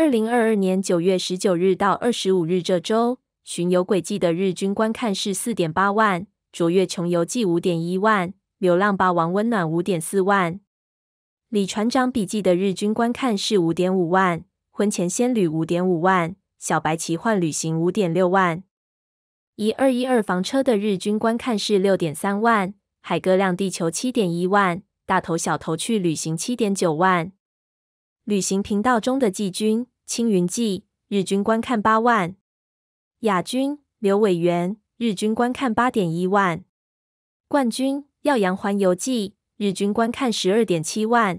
二零二二年九月十九日到二十五日这周，巡游轨迹的日均观看是四点八万；卓越穷游记五点一万；流浪霸王温暖五点四万；李船长笔记的日均观看是五点五万；婚前仙侣五点五万；小白奇幻旅行五点六万；一二一二房车的日均观看是六点三万；海哥亮地球七点一万；大头小头去旅行七点九万。旅行频道中的季军。《青云记》日均观看八万，亚军刘伟元日均观看八点一万，冠军《耀阳环游记》日均观看十二点七万。